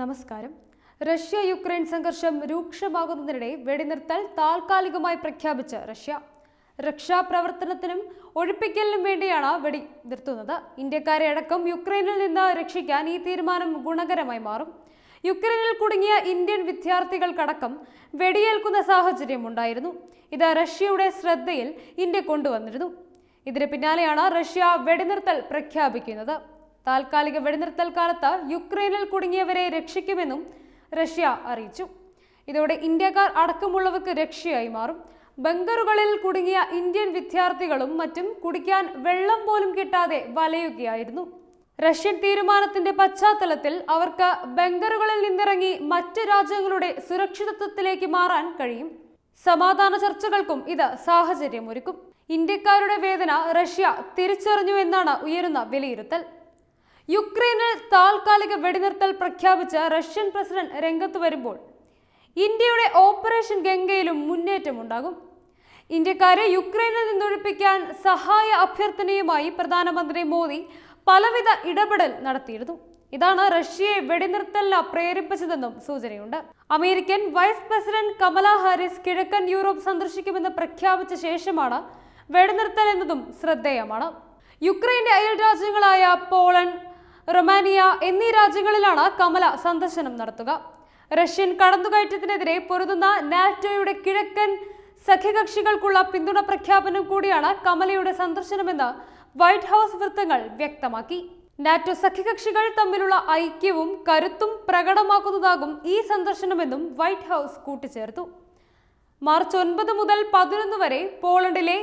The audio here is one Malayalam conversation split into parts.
നമസ്കാരം റഷ്യ യുക്രൈൻ സംഘർഷം രൂക്ഷമാകുന്നതിനിടെ വെടിനിർത്തൽ താൽക്കാലികമായി പ്രഖ്യാപിച്ച റഷ്യ രക്ഷാപ്രവർത്തനത്തിനും ഒഴിപ്പിക്കലിനും വേണ്ടിയാണ് വെടി നിർത്തുന്നത് ഇന്ത്യക്കാരെ അടക്കം യുക്രൈനിൽ നിന്ന് രക്ഷിക്കാൻ ഈ തീരുമാനം ഗുണകരമായി മാറും യുക്രൈനിൽ കുടുങ്ങിയ ഇന്ത്യൻ വിദ്യാർത്ഥികൾക്കടക്കം വെടിയേൽക്കുന്ന സാഹചര്യമുണ്ടായിരുന്നു ഇത് റഷ്യയുടെ ശ്രദ്ധയിൽ ഇന്ത്യ കൊണ്ടുവന്നിരുന്നു ഇതിന് പിന്നാലെയാണ് റഷ്യ വെടിനിർത്തൽ പ്രഖ്യാപിക്കുന്നത് താൽക്കാലിക വെടിനിർത്തൽ കാലത്ത് യുക്രൈനിൽ കുടുങ്ങിയവരെ രക്ഷിക്കുമെന്നും റഷ്യ അറിയിച്ചു ഇതോടെ ഇന്ത്യക്കാർ അടക്കമുള്ളവർക്ക് രക്ഷയായി മാറും ബങ്കറുകളിൽ കുടുങ്ങിയ ഇന്ത്യൻ വിദ്യാർത്ഥികളും മറ്റും കുടിക്കാൻ വെള്ളം പോലും കിട്ടാതെ വലയുകയായിരുന്നു റഷ്യൻ തീരുമാനത്തിന്റെ പശ്ചാത്തലത്തിൽ അവർക്ക് ബങ്കറുകളിൽ നിന്നിറങ്ങി മറ്റ് രാജ്യങ്ങളുടെ സുരക്ഷിതത്വത്തിലേക്ക് മാറാൻ കഴിയും സമാധാന ചർച്ചകൾക്കും ഇത് സാഹചര്യമൊരുക്കും ഇന്ത്യക്കാരുടെ വേദന റഷ്യ തിരിച്ചറിഞ്ഞു എന്നാണ് ഉയരുന്ന വിലയിരുത്തൽ യുക്രൈനിൽ താൽക്കാലിക വെടിനിർത്തൽ പ്രഖ്യാപിച്ച റഷ്യൻ പ്രസിഡന്റ് രംഗത്ത് വരുമ്പോൾ ഇന്ത്യയുടെ ഓപ്പറേഷൻ ഗംഗയിലും മുന്നേറ്റമുണ്ടാകും ഇന്ത്യക്കാരെ യുക്രൈനിൽ നിന്നൊഴിപ്പിക്കാൻ സഹായ അഭ്യർത്ഥനയുമായി പ്രധാനമന്ത്രി മോദി പലവിധ ഇടപെടൽ നടത്തിയിരുന്നു ഇതാണ് റഷ്യയെ വെടിനിർത്തലിന് പ്രേരിപ്പിച്ചതെന്നും സൂചനയുണ്ട് American vice president Kamala Harris കിഴക്കൻ യൂറോപ്പ് സന്ദർശിക്കുമെന്ന് പ്രഖ്യാപിച്ച ശേഷമാണ് വെടിനിർത്തൽ എന്നതും ശ്രദ്ധേയമാണ് യുക്രൈന്റെ അയൽ രാജ്യങ്ങളായ പോളണ്ട് റൊമാനിയ എന്നീ രാജ്യങ്ങളിലാണ് കമല സന്ദർശനം നടത്തുക റഷ്യൻ കടന്നുകയറ്റത്തിനെതിരെ പൊരുതുന്ന നാറ്റോയുടെ കിഴക്കൻ സഖ്യകക്ഷികൾക്കുള്ള പിന്തുണ പ്രഖ്യാപനം കൂടിയാണ് കമലയുടെ സന്ദർശനമെന്ന് വൈറ്റ് ഹൗസ് വൃത്തങ്ങൾ വ്യക്തമാക്കി നാറ്റോ സഖ്യകക്ഷികൾ തമ്മിലുള്ള ഐക്യവും കരുത്തും പ്രകടമാക്കുന്നതാകും ഈ സന്ദർശനമെന്നും വൈറ്റ് ഹൗസ് കൂട്ടിച്ചേർത്തു മാർച്ച് ഒൻപത് മുതൽ പതിനൊന്ന് വരെ പോളണ്ടിലെ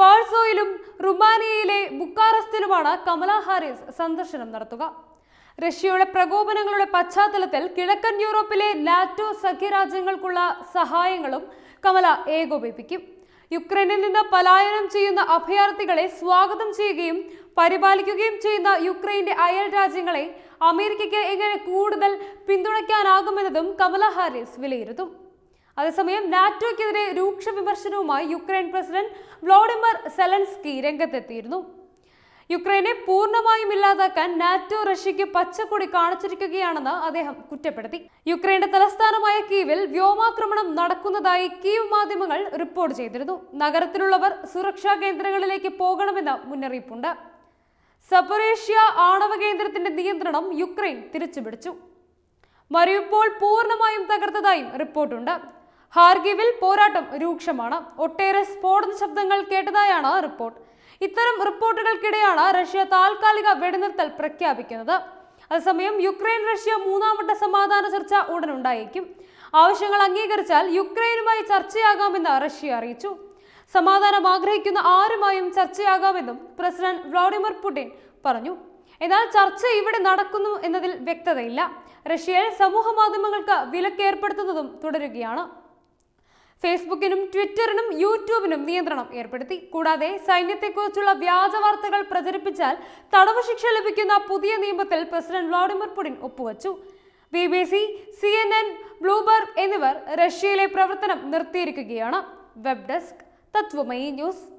വാഴ്സോയിലും റുമാനിയയിലെ ബുക്കാറസ്റ്റിലുമാണ് കമല ഹാരിസ് സന്ദർശനം നടത്തുക റഷ്യയുടെ പ്രകോപനങ്ങളുടെ പശ്ചാത്തലത്തിൽ കിഴക്കൻ യൂറോപ്പിലെ ലാറ്റോ സഖ്യരാജ്യങ്ങൾക്കുള്ള സഹായങ്ങളും കമല ഏകോപിപ്പിക്കും യുക്രൈനിൽ നിന്ന് പലായനം ചെയ്യുന്ന അഭയാർത്ഥികളെ സ്വാഗതം ചെയ്യുകയും പരിപാലിക്കുകയും ചെയ്യുന്ന യുക്രൈന്റെ അയൽ രാജ്യങ്ങളെ അമേരിക്കയ്ക്ക് എങ്ങനെ കൂടുതൽ പിന്തുണയ്ക്കാനാകുമെന്നതും കമല ഹാരിസ് വിലയിരുത്തും അതേസമയം നാറ്റോയ്ക്കെതിരെ രൂക്ഷ വിമർശനവുമായി യുക്രൈൻ പ്രസിഡന്റ് വ്ളോഡിമർ സെലൻസ്കി രംഗത്തെത്തിയിരുന്നു യുക്രൈനെ പൂർണ്ണമായും ഇല്ലാതാക്കാൻ നാറ്റോ റഷ്യയ്ക്ക് പച്ചക്കൊടി കാണിച്ചിരിക്കുകയാണെന്ന് അദ്ദേഹം കുറ്റപ്പെടുത്തി യുക്രൈന്റെ തലസ്ഥാനമായ കീവിൽ വ്യോമാക്രമണം നടക്കുന്നതായി കീവ് മാധ്യമങ്ങൾ റിപ്പോർട്ട് ചെയ്തിരുന്നു നഗരത്തിലുള്ളവർ സുരക്ഷാ കേന്ദ്രങ്ങളിലേക്ക് പോകണമെന്ന മുന്നറിയിപ്പുണ്ട് സപ്പറേഷ്യ ആണവ കേന്ദ്രത്തിന്റെ നിയന്ത്രണം യുക്രൈൻ തിരിച്ചുപിടിച്ചു മറിയുപ്പോൾ പൂർണ്ണമായും തകർത്തതായും റിപ്പോർട്ടുണ്ട് ഹാർഗിവിൽ പോരാട്ടം രൂക്ഷമാണ് ഒട്ടേറെ സ്ഫോടന ശബ്ദങ്ങൾ കേട്ടതായാണ് റിപ്പോർട്ട് ഇത്തരം റിപ്പോർട്ടുകൾക്കിടെയാണ് റഷ്യ താൽക്കാലിക വെടിനിർത്തൽ പ്രഖ്യാപിക്കുന്നത് അതേസമയം യുക്രൈൻ റഷ്യ മൂന്നാംവട്ട സമാധാന ചർച്ച ഉടനുണ്ടായേക്കും ആവശ്യങ്ങൾ അംഗീകരിച്ചാൽ യുക്രൈനുമായി ചർച്ചയാകാമെന്ന് റഷ്യ അറിയിച്ചു സമാധാനം ആഗ്രഹിക്കുന്ന ആരുമായും ചർച്ചയാകാമെന്നും പ്രസിഡന്റ് വ്ളാഡിമിർ പുടിൻ പറഞ്ഞു എന്നാൽ ചർച്ച ഇവിടെ നടക്കുന്നു എന്നതിൽ വ്യക്തതയില്ല റഷ്യയിൽ സമൂഹ മാധ്യമങ്ങൾക്ക് വിലക്കേർപ്പെടുത്തുന്നതും തുടരുകയാണ് ഫേസ്ബുക്കിനും ട്വിറ്ററിനും യൂട്യൂബിനും നിയന്ത്രണം ഏർപ്പെടുത്തി കൂടാതെ സൈന്യത്തെക്കുറിച്ചുള്ള വ്യാജ വാർത്തകൾ പ്രചരിപ്പിച്ചാൽ തടവ് ശിക്ഷ ലഭിക്കുന്ന പുതിയ നിയമത്തിൽ പ്രസിഡന്റ് വ്ളാഡിമിർ പുടിൻ ഒപ്പുവച്ചു B B C C N N Bloomberg എന്നിവർ റഷ്യയിലെ പ്രവർത്തനം നിർത്തിയിരിക്കുകയാണ് വെബ് ഡെസ്ക് തത്വമയി ന്യൂസ്